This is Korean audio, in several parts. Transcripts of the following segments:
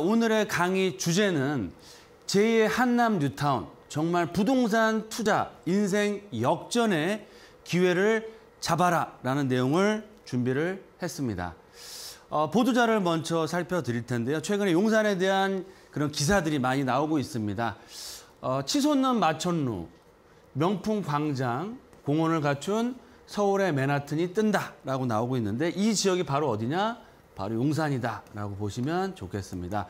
오늘의 강의 주제는 제2의 한남 뉴타운, 정말 부동산 투자, 인생 역전의 기회를 잡아라 라는 내용을 준비를 했습니다. 어, 보도자를 먼저 살펴드릴 텐데요. 최근에 용산에 대한 그런 기사들이 많이 나오고 있습니다. 어, 치솟는 마천루, 명품 광장, 공원을 갖춘 서울의 맨하튼이 뜬다라고 나오고 있는데 이 지역이 바로 어디냐? 바로 용산이다라고 보시면 좋겠습니다.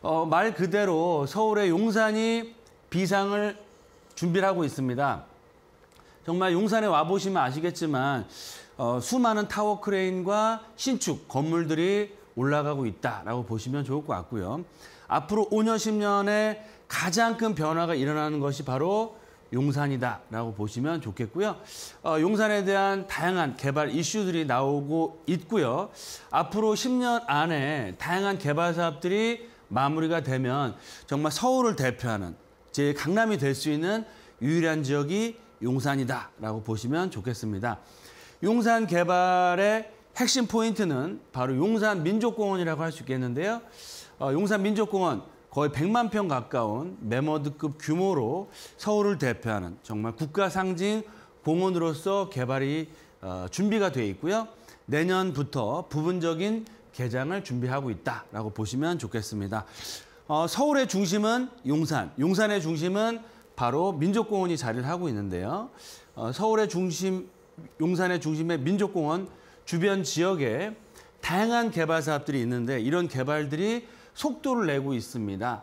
어, 말 그대로 서울의 용산이 비상을 준비를 하고 있습니다. 정말 용산에 와보시면 아시겠지만 어, 수많은 타워 크레인과 신축 건물들이 올라가고 있다라고 보시면 좋을 것 같고요. 앞으로 5년, 10년에 가장 큰 변화가 일어나는 것이 바로 용산이다라고 보시면 좋겠고요. 어, 용산에 대한 다양한 개발 이슈들이 나오고 있고요. 앞으로 10년 안에 다양한 개발 사업들이 마무리가 되면 정말 서울을 대표하는 제 강남이 될 수 있는 유일한 지역이 용산이다라고 보시면 좋겠습니다. 용산 개발의 핵심 포인트는 바로 용산 민족공원이라고 할 수 있겠는데요. 어, 용산 민족공원 거의 100만 평 가까운 메머드급 규모로 서울을 대표하는 정말 국가 상징 공원으로서 개발이 어, 준비가 돼 있고요. 내년부터 부분적인 개장을 준비하고 있다라고 보시면 좋겠습니다. 어, 서울의 중심은 용산, 용산의 중심은 바로 민족공원이 자리를 하고 있는데요. 어, 서울의 중심, 용산의 중심의 민족공원 주변 지역에 다양한 개발 사업들이 있는데 이런 개발들이 속도를 내고 있습니다.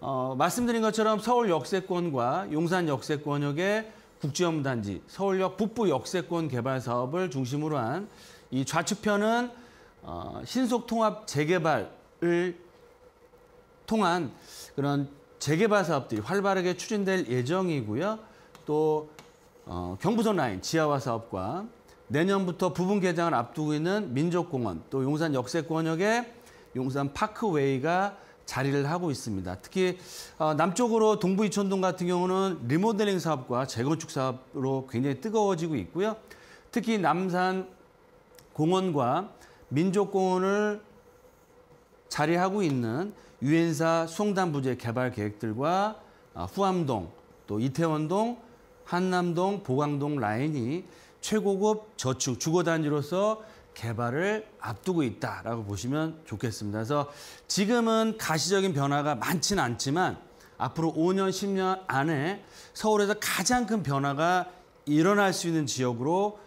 어, 말씀드린 것처럼 서울 역세권과 용산 역세권역의 국지연단지, 서울역 북부 역세권 개발 사업을 중심으로 한 이 좌측편은 어, 신속통합 재개발을 통한 그런 재개발 사업들이 활발하게 추진될 예정이고요. 또 어, 경부선 라인 지하화 사업과 내년부터 부분 개장을 앞두고 있는 민족공원, 또 용산 역세권역의 용산 파크웨이가 자리를 하고 있습니다. 특히 어, 남쪽으로 동부 이촌동 같은 경우는 리모델링 사업과 재건축 사업으로 굉장히 뜨거워지고 있고요. 특히 남산 공원과 민족공원을 자리하고 있는 유엔사 송담 부재 개발 계획들과 어, 후암동, 또 이태원동, 한남동, 보광동 라인이 최고급 저축 주거단지로서 개발을 앞두고 있다라고 보시면 좋겠습니다. 그래서 지금은 가시적인 변화가 많지는 않지만 앞으로 5년, 10년 안에 서울에서 가장 큰 변화가 일어날 수 있는 지역으로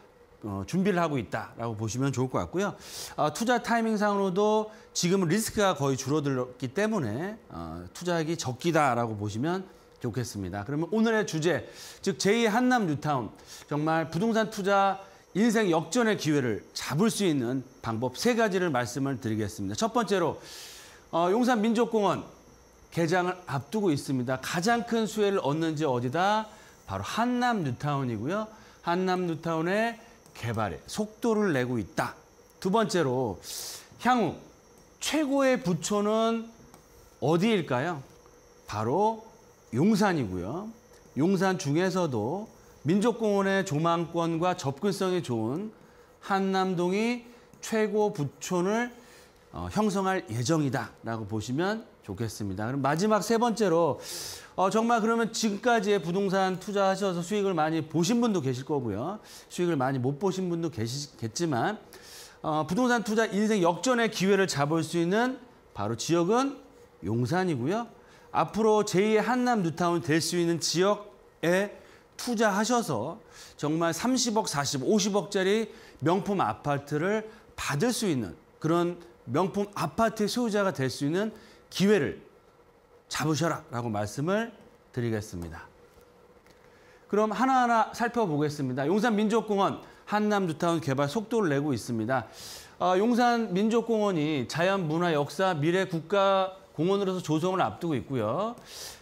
어, 준비를 하고 있다라고 보시면 좋을 것 같고요. 어, 투자 타이밍상으로도 지금은 리스크가 거의 줄어들었기 때문에 어, 투자액이 적기다라고 보시면 좋겠습니다. 그러면 오늘의 주제, 즉 제2 한남 뉴타운 정말 부동산 투자 인생 역전의 기회를 잡을 수 있는 방법 세 가지를 말씀을 드리겠습니다. 첫 번째로 어, 용산민족공원 개장을 앞두고 있습니다. 가장 큰 수혜를 얻는지 어디다? 바로 한남 뉴타운이고요. 한남 뉴타운의 개발에 속도를 내고 있다. 두 번째로 향후 최고의 부처는 어디일까요? 바로 용산이고요. 용산 중에서도 민족공원의 조망권과 접근성이 좋은 한남동이 최고 부촌을 어, 형성할 예정이다라고 보시면 좋겠습니다. 그럼 마지막 세 번째로 어, 정말 그러면 지금까지의 부동산 투자하셔서 수익을 많이 보신 분도 계실 거고요. 수익을 많이 못 보신 분도 계시겠지만 어, 부동산 투자 인생 역전의 기회를 잡을 수 있는 바로 지역은 용산이고요. 앞으로 제2의 한남 뉴타운 될 수 있는 지역의 투자하셔서 정말 30억, 40억, 50억짜리 명품 아파트를 받을 수 있는 그런 명품 아파트의 소유자가 될 수 있는 기회를 잡으셔라 라고 말씀을 드리겠습니다. 그럼 하나하나 살펴보겠습니다. 용산민족공원 한남뉴타운 개발 속도를 내고 있습니다. 아, 용산민족공원이 자연문화 역사 미래 국가 공원으로서 조성을 앞두고 있고요.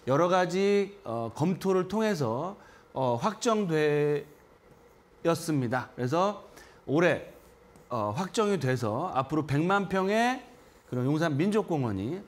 여러 가지 어, 검토를 통해서 어, 확정되었습니다. 그래서 올해 어, 확정이 돼서 앞으로 100만 평의 그런 용산 민족공원이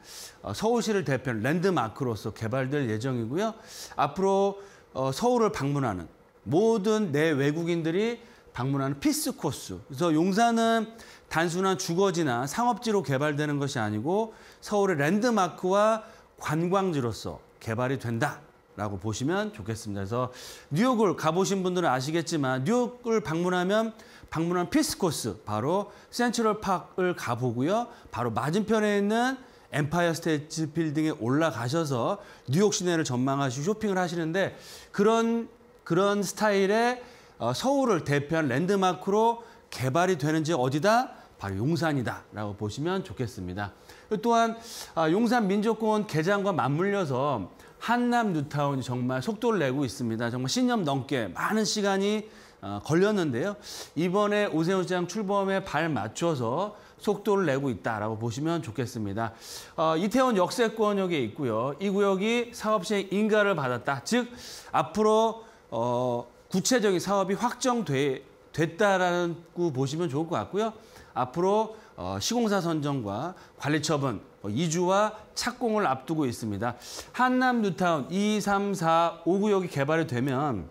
어, 서울시를 대표하는 랜드마크로서 개발될 예정이고요. 앞으로 어, 서울을 방문하는 모든 내 외국인들이 방문하는 피스 코스. 그래서 용산은 단순한 주거지나 상업지로 개발되는 것이 아니고 서울의 랜드마크와 관광지로서 개발이 된다. 라고 보시면 좋겠습니다. 그래서 뉴욕을 가보신 분들은 아시겠지만 뉴욕을 방문하면 방문한 피스코스 바로 센트럴 파크를 가보고요. 바로 맞은편에 있는 엠파이어 스테이트 빌딩에 올라가셔서 뉴욕 시내를 전망하시고 쇼핑을 하시는데 그런 그런 스타일의 어, 서울을 대표한 랜드마크로 개발이 되는지 어디다? 바로 용산이다라고 보시면 좋겠습니다. 또한 아, 용산 민족공원 개장과 맞물려서 한남 뉴타운이 정말 속도를 내고 있습니다. 정말 신념 넘게 많은 시간이 어, 걸렸는데요. 이번에 오세훈 시장 출범에 발 맞춰서 속도를 내고 있다라고 보시면 좋겠습니다. 어, 이태원 역세권역에 있고요. 이 구역이 사업시행 인가를 받았다. 즉 앞으로 어, 구체적인 사업이 확정됐다라고 보시면 좋을 것 같고요. 앞으로 어, 시공사 선정과 관리 처분 뭐 이주와 착공을 앞두고 있습니다. 한남 뉴타운 2, 3, 4, 5구역이 개발이 되면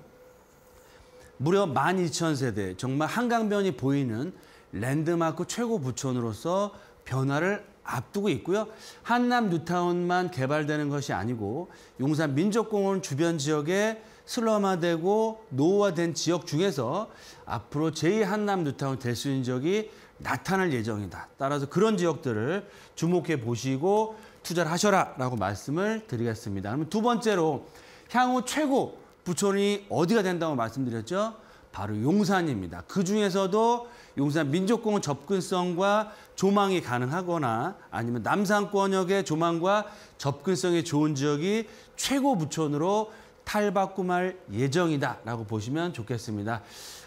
무려 12,000세대 정말 한강변이 보이는 랜드마크 최고 부촌으로서 변화를 앞두고 있고요. 한남 뉴타운만 개발되는 것이 아니고 용산 민족공원 주변 지역에 슬럼화되고 노후화된 지역 중에서 앞으로 제2 한남 뉴타운 될 수 있는 지역이 나타날 예정이다. 따라서 그런 지역들을 주목해 보시고 투자를 하셔라 라고 말씀을 드리겠습니다. 그러면 두 번째로 향후 최고 부촌이 어디가 된다고 말씀드렸죠? 바로 용산입니다. 그중에서도 용산 민족공원 접근성과 조망이 가능하거나 아니면 남산권역의 조망과 접근성이 좋은 지역이 최고 부촌으로 탈바꿈할 예정이다라고 보시면 좋겠습니다.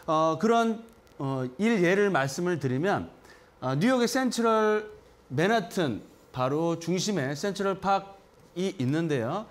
어, 그런 어, 일 예를 말씀을 드리면 어, 뉴욕의 센트럴 맨하튼 바로 중심에 센트럴 파크이 있는데요.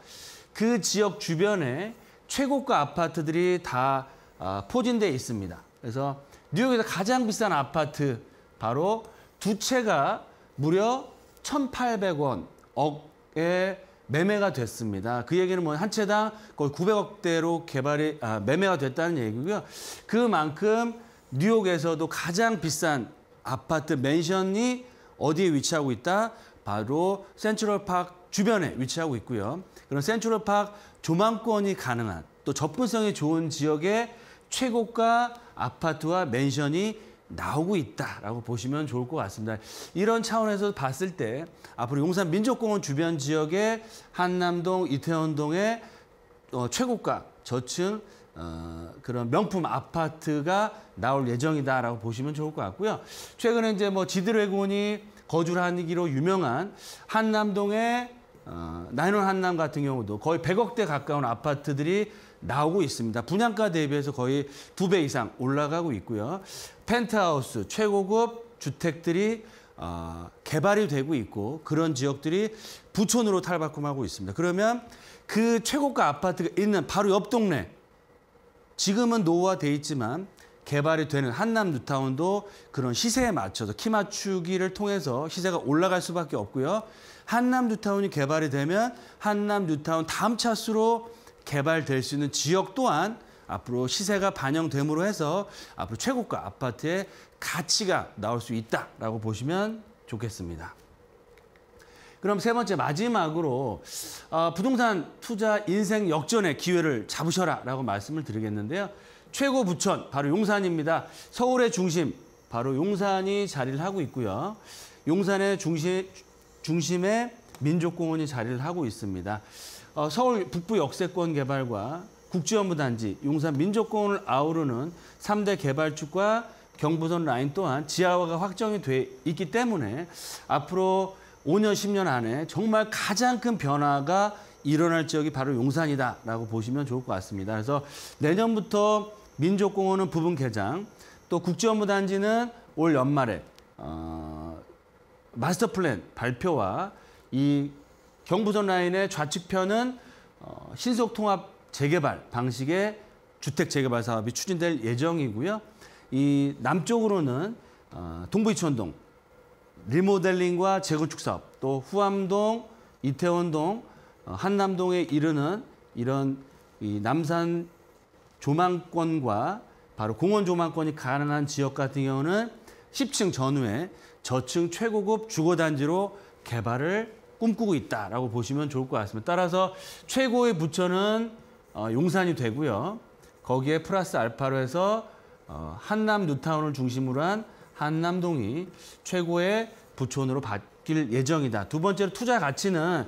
그 지역 주변에 최고가 아파트들이 다 어, 포진돼 있습니다. 그래서 뉴욕에서 가장 비싼 아파트 바로 두 채가 무려 1,800원억에 매매가 됐습니다. 그 얘기는 뭐 한 채당 거의 900억대로 개발이 아, 매매가 됐다는 얘기고요. 그만큼 뉴욕에서도 가장 비싼 아파트 맨션이 어디에 위치하고 있다? 바로 센츄럴파크 주변에 위치하고 있고요. 그런 센츄럴파크 조망권이 가능한 또 접근성이 좋은 지역에 최고가 아파트와 맨션이 나오고 있다라고 보시면 좋을 것 같습니다. 이런 차원에서 봤을 때 앞으로 용산 민족공원 주변 지역의 한남동, 이태원동의 어, 최고가 저층 어, 그런 명품 아파트가 나올 예정이다라고 보시면 좋을 것 같고요. 최근에 이제 뭐 지드래곤이 거주를 하기로 유명한 한남동의 어, 나인원 한남 같은 경우도 거의 100억대 가까운 아파트들이 나오고 있습니다. 분양가 대비해서 거의 두 배 이상 올라가고 있고요. 펜트하우스 최고급 주택들이 어, 개발이 되고 있고 그런 지역들이 부촌으로 탈바꿈하고 있습니다. 그러면 그 최고가 아파트가 있는 바로 옆 동네 지금은 노후화돼 있지만 개발이 되는 한남 뉴타운도 그런 시세에 맞춰서 키 맞추기를 통해서 시세가 올라갈 수밖에 없고요. 한남 뉴타운이 개발이 되면 한남 뉴타운 다음 차수로 개발될 수 있는 지역 또한 앞으로 시세가 반영됨으로 해서 앞으로 최고가 아파트의 가치가 나올 수 있다라고 보시면 좋겠습니다. 그럼 세 번째 마지막으로 어, 부동산 투자 인생 역전의 기회를 잡으셔라 라고 말씀을 드리겠는데요. 최고 부천 바로 용산입니다. 서울의 중심 바로 용산이 자리를 하고 있고요. 용산의 중심, 중심에 민족공원이 자리를 하고 있습니다. 어, 서울 북부 역세권 개발과 국지원부 단지, 용산 민족공원을 아우르는 3대 개발축과 경부선 라인 또한 지하화가 확정이 돼 있기 때문에 앞으로 5년, 10년 안에 정말 가장 큰 변화가 일어날 지역이 바로 용산이다라고 보시면 좋을 것 같습니다. 그래서 내년부터 민족공원은 부분 개장, 또 국지원부 단지는 올 연말에 어, 마스터 플랜 발표와 이 경부선 라인의 좌측편은 어, 신속통합 재개발 방식의 주택 재개발 사업이 추진될 예정이고요. 이 남쪽으로는 어, 동부이천동 리모델링과 재건축 사업, 또 후암동, 이태원동, 어, 한남동에 이르는 이런 이 남산 조망권과 바로 공원 조망권이 가능한 지역 같은 경우는 10층 전후에 저층 최고급 주거단지로 개발을 꿈꾸고 있다라고 보시면 좋을 것 같습니다. 따라서 최고의 부처는 어, 용산이 되고요. 거기에 플러스 알파로 해서 어, 한남 뉴타운을 중심으로 한 한남동이 최고의 부촌으로 바뀔 예정이다. 두 번째로 투자 가치는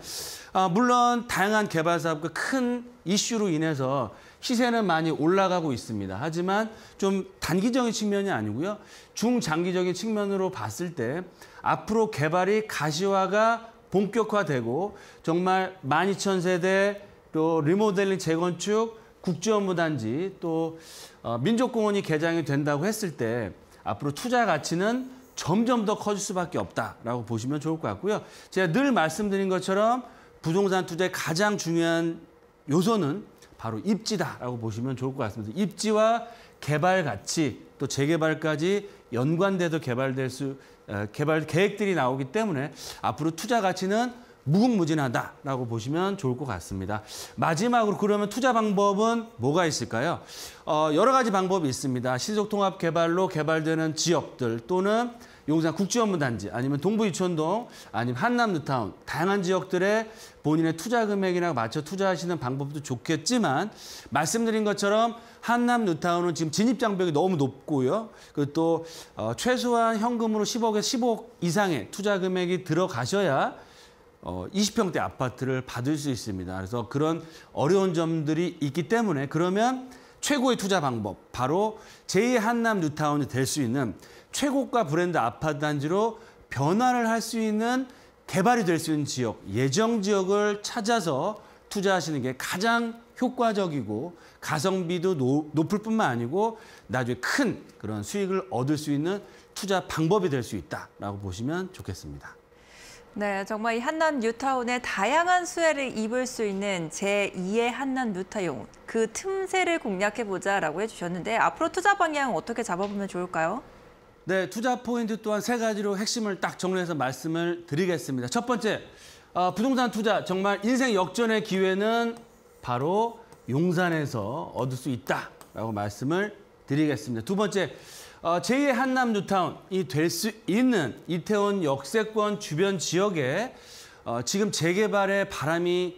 아, 물론 다양한 개발 사업과 큰 이슈로 인해서 시세는 많이 올라가고 있습니다. 하지만 좀 단기적인 측면이 아니고요. 중장기적인 측면으로 봤을 때 앞으로 개발이 가시화가 본격화되고 정말 12,000세대 또 리모델링 재건축 국제업무단지 또 어, 민족공원이 개장이 된다고 했을 때 앞으로 투자 가치는 점점 더 커질 수밖에 없다라고 보시면 좋을 것 같고요. 제가 늘 말씀드린 것처럼 부동산 투자의 가장 중요한 요소는 바로 입지다라고 보시면 좋을 것 같습니다. 입지와 개발 가치 또 재개발까지 연관돼서 개발될 수 개발 계획들이 나오기 때문에 앞으로 투자 가치는 무궁무진하다라고 보시면 좋을 것 같습니다. 마지막으로 그러면 투자 방법은 뭐가 있을까요? 어, 여러 가지 방법이 있습니다. 신속통합 개발로 개발되는 지역들 또는 용산 국제원문단지 아니면 동부이천동 아니면 한남뉴타운 다양한 지역들에 본인의 투자 금액이나 맞춰 투자하시는 방법도 좋겠지만 말씀드린 것처럼 한남뉴타운은 지금 진입장벽이 너무 높고요. 그리고 또 어, 최소한 현금으로 10억에서 15억 이상의 투자 금액이 들어가셔야 어, 20평대 아파트를 받을 수 있습니다. 그래서 그런 어려운 점들이 있기 때문에 그러면 최고의 투자 방법 바로 제2한남 뉴타운이 될 수 있는 최고가 브랜드 아파트 단지로 변화를 할 수 있는 개발이 될 수 있는 지역, 예정 지역을 찾아서 투자하시는 게 가장 효과적이고 가성비도 높을 뿐만 아니고 나중에 큰 그런 수익을 얻을 수 있는 투자 방법이 될 수 있다라고 보시면 좋겠습니다. 네, 정말 이 한남 뉴타운의 다양한 수혜를 입을 수 있는 제2의 한남 뉴타운, 그 틈새를 공략해보자라고 해주셨는데 앞으로 투자 방향 어떻게 잡아보면 좋을까요? 네, 투자 포인트 또한 세 가지로 핵심을 딱 정리해서 말씀을 드리겠습니다. 첫 번째, 어, 부동산 투자 정말 인생 역전의 기회는 바로 용산에서 얻을 수 있다라고 말씀을 드리겠습니다. 두 번째, 어, 제2의 한남 뉴타운이 될 수 있는 이태원 역세권 주변 지역에 어, 지금 재개발의 바람이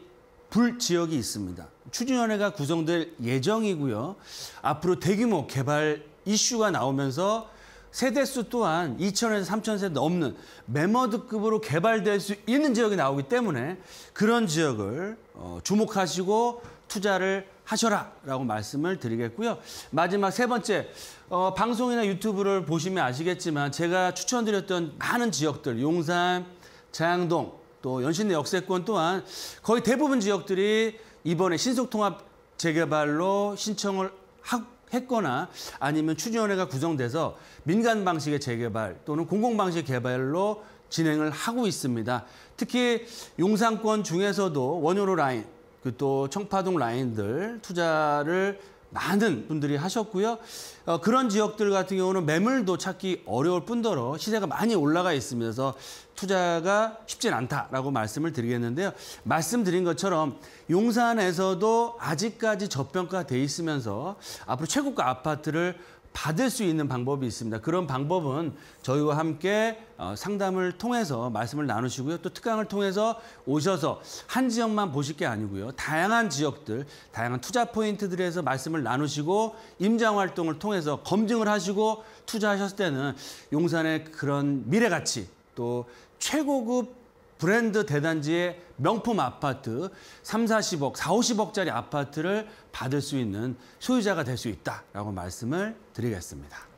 불 지역이 있습니다. 추진위원회가 구성될 예정이고요. 앞으로 대규모 개발 이슈가 나오면서 세대수 또한 2천에서 3천 세대 넘는 메머드급으로 개발될 수 있는 지역이 나오기 때문에 그런 지역을 어, 주목하시고 투자를 하셔라라고 말씀을 드리겠고요. 마지막 세 번째, 어, 방송이나 유튜브를 보시면 아시겠지만 제가 추천드렸던 많은 지역들, 용산, 자양동, 또 연신내 역세권 또한 거의 대부분 지역들이 이번에 신속통합 재개발로 신청을 하, 했거나 아니면 추진위원회가 구성돼서 민간 방식의 재개발 또는 공공 방식 개발로 진행을 하고 있습니다. 특히 용산권 중에서도 원효로 라인, 그또 청파동 라인들 투자를 많은 분들이 하셨고요. 어, 그런 지역들 같은 경우는 매물도 찾기 어려울 뿐더러 시세가 많이 올라가 있으면서 투자가 쉽진 않다라고 말씀을 드리겠는데요. 말씀드린 것처럼 용산에서도 아직까지 저평가돼 있으면서 앞으로 최고가 아파트를 받을 수 있는 방법이 있습니다. 그런 방법은 저희와 함께 어, 상담을 통해서 말씀을 나누시고요. 또 특강을 통해서 오셔서 한 지역만 보실 게 아니고요. 다양한 지역들, 다양한 투자 포인트들에서 말씀을 나누시고 임장 활동을 통해서 검증을 하시고 투자하셨을 때는 용산의 그런 미래 가치 또 최고급 브랜드 대단지의 명품 아파트 3, 40억, 4, 50억짜리 아파트를 받을 수 있는 소유자가 될 수 있다라고 말씀을 드리겠습니다.